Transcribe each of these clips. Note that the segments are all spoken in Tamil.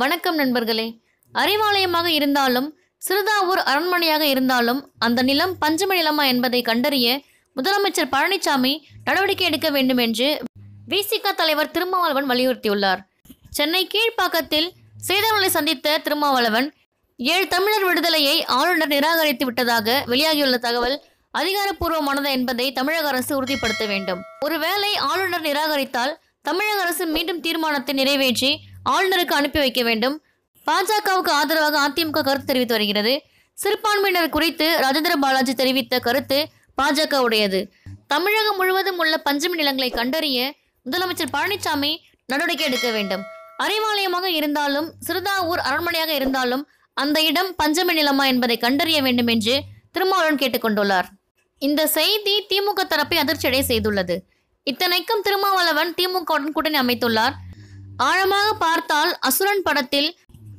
வணக்கம் நண்பர்களே அறிவாலயமாக இருந்தாலும் சிறுதாவூர் அரண்மனையாக இருந்தாலும் அந்த நிலம் பஞ்சம நிலமா என்பதை கண்டறிய முதலமைச்சர் பழனிசாமி நடவடிக்கை எடுக்க வேண்டும் என்று விசிக தலைவர் திருமாவளவன் வலியுறுத்தியுள்ளார் சென்னை கீழ்ப்பாக்கத்தில் செய்தியாளர்களை சந்தித்த திருமாவளவன் ஏழு தமிழர் விடுதலையை ஆளுநர் நிராகரித்து விட்டதாக வெளியாகியுள்ள தகவல் அதிகாரப்பூர்வமானது என்பதை தமிழக அரசு உறுதிப்படுத்த வேண்டும் ஒருவேளை ஆளுநர் நிராகரித்தால் தமிழக அரசு மீண்டும் தீர்மானத்தை நிறைவேற்றி ஆளுநருக்கு அனுப்பி வைக்க வேண்டும் பாஜகவுக்கு ஆதரவாக அதிமுக கருத்து தெரிவித்து வருகிறது சிறுபான்மையினர் குறித்து ராஜேந்திர பாலாஜி தெரிவித்த கருத்து பாஜக உடையது தமிழகம் முழுவதும் உள்ள பஞ்சமி நிலங்களை கண்டறிய முதலமைச்சர் பழனிசாமி நடவடிக்கை எடுக்க வேண்டும் அறிவாலயமாக இருந்தாலும் சிறுதாவூர் அரண்மனையாக இருந்தாலும் அந்த இடம் பஞ்சமி நிலமா என்பதை கண்டறிய வேண்டும் என்று திருமாவளவன் கேட்டுக்கொண்டுள்ளார் இந்த செய்தி திமுக தரப்பை அதிர்ச்சியடை செய்துள்ளது இத்தனைக்கும் திருமாவளவன் திமுகவுடன் கூட்டணி அமைத்துள்ளார் ஆழமாக பார்த்தால் அசுரன் படத்தில்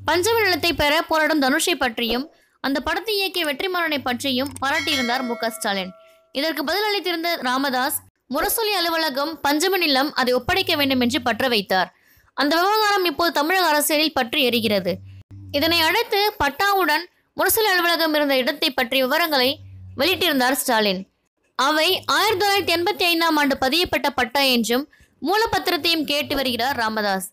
பஞ்சம நிலத்தை பெற போராடும் தனுஷை பற்றியும் அந்த படத்தை இயக்கிய வெற்றிமாறனை பற்றியும் பாராட்டியிருந்தார் மு ஸ்டாலின் இதற்கு பதிலளித்திருந்த ராமதாஸ் முரசொலி அலுவலகம் பஞ்சம நிலம் அதை ஒப்படைக்க வேண்டும் என்று பற்ற வைத்தார் அந்த விவகாரம் இப்போது தமிழக அரசியலில் பற்றி எரிகிறது இதனை அடுத்து பட்டாவுடன் முரசொலி அலுவலகம் இருந்த இடத்தை பற்றிய விவரங்களை வெளியிட்டிருந்தார் ஸ்டாலின் அவை ஆயிரத்தி தொள்ளாயிரத்தி எண்பத்தி ஐந்தாம் ஆண்டு பதியப்பட்ட பட்டா என்றும் மூலப்பத்திரத்தையும் கேட்டு வருகிறார் ராமதாஸ்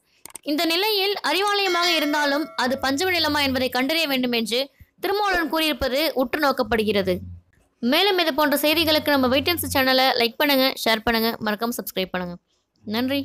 இந்த நிலையில் அறிவாலயமாக இருந்தாலும் அது பஞ்சம நிலமா என்பதை கண்டறிய வேண்டும் என்று திருமாவளவன் கூறியிருப்பது உற்று நோக்கப்படுகிறது மேலும் இது போன்ற செய்திகளுக்கு நம்ம வெயிட்டன்ஸ் சேனலை லைக் பண்ணுங்கள் ஷேர் பண்ணுங்கள் மறக்காமல் சப்ஸ்கிரைப் பண்ணுங்கள் நன்றி